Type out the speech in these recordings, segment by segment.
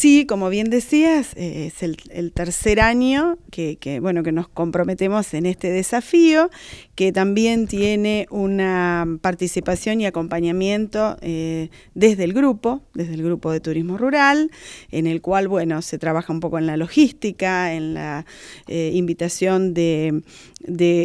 Sí, como bien decías, eh, es el, tercer año que, bueno, que nos comprometemos en este desafío, que también tiene una participación y acompañamiento eh, desde el grupo, desde el grupo de turismo rural, en el cual bueno, se trabaja un poco en la logística, en la eh, invitación de,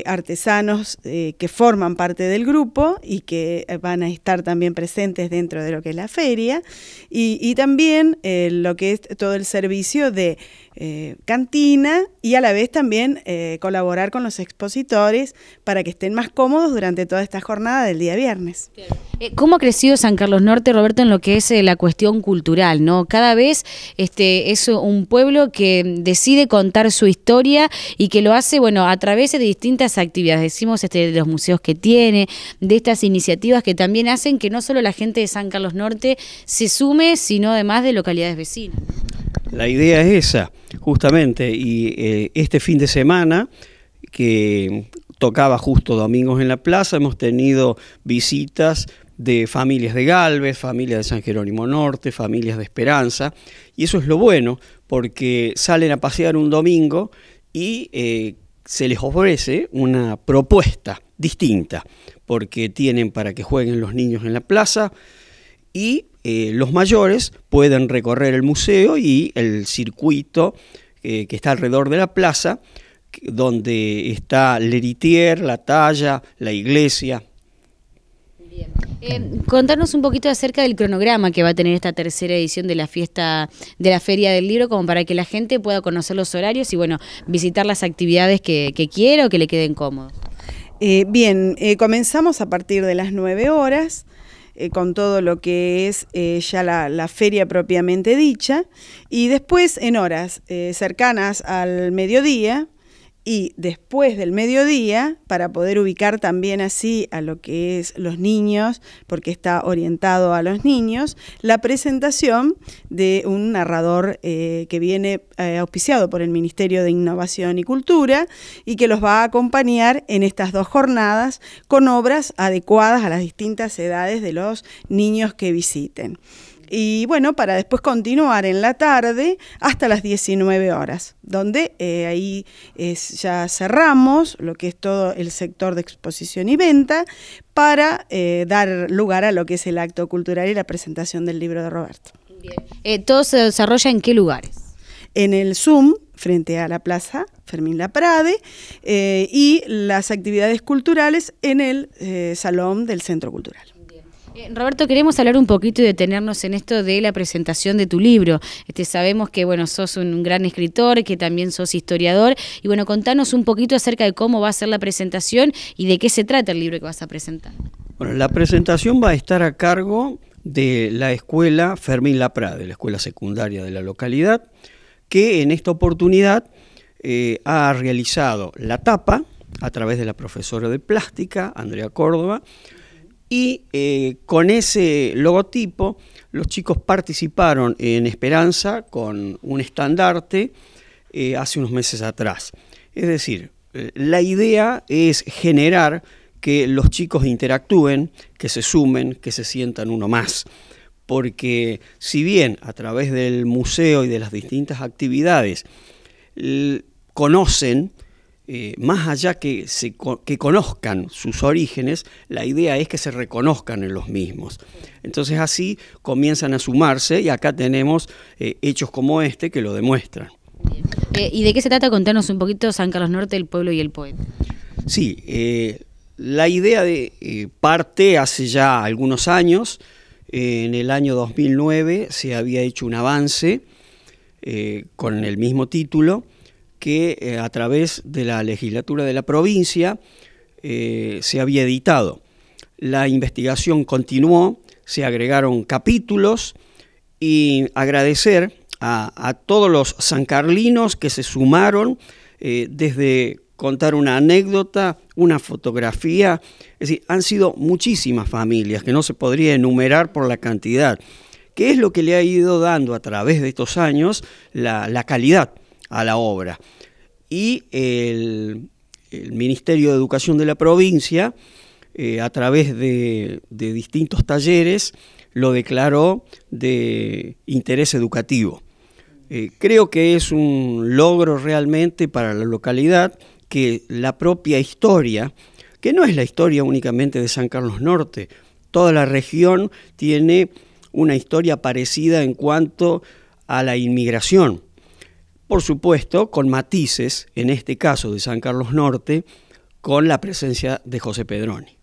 artesanos que forman parte del grupo y que van a estar también presentes dentro de lo que es la feria, y también lo que es todo el servicio de eh, cantina y a la vez también eh, colaborar con los expositores para que estén más cómodos durante toda esta jornada del día viernes. Eh, ¿Cómo ha crecido San Carlos Norte, Roberto, en lo que es la cuestión cultural? ¿no? Cada vez este, es un pueblo que decide contar su historia y que lo hace bueno, a través de distintas actividades. Decimos este, de los museos que tiene, de estas iniciativas que también hacen que no solo la gente de San Carlos Norte se sume, sino además de localidades vecinas. La idea es esa, justamente, y eh, este fin de semana que tocaba justo domingos en la plaza, hemos tenido visitas de familias de Galvez, familias de San Jerónimo Norte, familias de Esperanza, y eso es lo bueno, porque salen a pasear un domingo y eh, se les ofrece una propuesta distinta, porque tienen para que jueguen los niños en la plaza y eh, los mayores pueden recorrer el museo y el circuito eh, que está alrededor de la plaza, donde está Leritier, la talla, la iglesia. Bien. Eh, contanos un poquito acerca del cronograma que va a tener esta tercera edición de la fiesta de la Feria del Libro, como para que la gente pueda conocer los horarios y bueno, visitar las actividades que, quiera o que le queden cómodos. bien, comenzamos a partir de las 9 horas eh, con todo lo que es eh, ya la, feria propiamente dicha. Y después, en horas eh, cercanas al mediodía, y después del mediodía, para poder ubicar también así a lo que es los niños, porque está orientado a los niños, la presentación de un narrador eh, que viene eh, auspiciado por el Ministerio de Innovación y Cultura y que los va a acompañar en estas dos jornadas con obras adecuadas a las distintas edades de los niños que visiten y bueno, para después continuar en la tarde hasta las 19 horas, donde eh, ahí eh, ya cerramos lo que es todo el sector de exposición y venta para eh, dar lugar a lo que es el acto cultural y la presentación del libro de Roberto. ¿Todo se desarrolla en qué lugares? En el Zoom, frente a la Plaza Fermín La Prade, y las actividades culturales en el Salón del Centro Cultural. Eh, Roberto, queremos hablar un poquito y detenernos en esto de la presentación de tu libro. Este, sabemos que bueno, sos un gran escritor, que también sos historiador, y bueno, contanos un poquito acerca de cómo va a ser la presentación y de qué se trata el libro que vas a presentar. Bueno, la presentación va a estar a cargo de la escuela Fermín Laprade, la escuela secundaria de la localidad, que en esta oportunidad eh, ha realizado la tapa a través de la profesora de plástica, Andrea Córdoba, y eh, con ese logotipo los chicos participaron en Esperanza con un estandarte eh, hace unos meses atrás. Es decir, eh, la idea es generar que los chicos interactúen, que se sumen, que se sientan uno más. Porque si bien a través del museo y de las distintas actividades conocen eh, más allá que, se, que conozcan sus orígenes, la idea es que se reconozcan en los mismos. Entonces así comienzan a sumarse y acá tenemos eh, hechos como este que lo demuestran. Eh, ¿Y de qué se trata? Contanos un poquito San Carlos Norte, el pueblo y el poeta. Sí, la idea de parte hace ya algunos años. en el año 2009 se había hecho un avance con el mismo título que eh, a través de la legislatura de la provincia eh, se había editado. La investigación continuó, se agregaron capítulos y agradecer a, todos los sancarlinos que se sumaron eh, desde contar una anécdota, una fotografía, es decir, han sido muchísimas familias que no se podría enumerar por la cantidad, ¿Qué es lo que le ha ido dando a través de estos años la, la calidad a la obra. Y el, Ministerio de Educación de la provincia, eh, a través de, distintos talleres, lo declaró de interés educativo. Eh, creo que es un logro realmente para la localidad que la propia historia, que no es la historia únicamente de San Carlos Norte, toda la región tiene una historia parecida en cuanto a la inmigración por supuesto con matices, en este caso de San Carlos Norte, con la presencia de José Pedroni.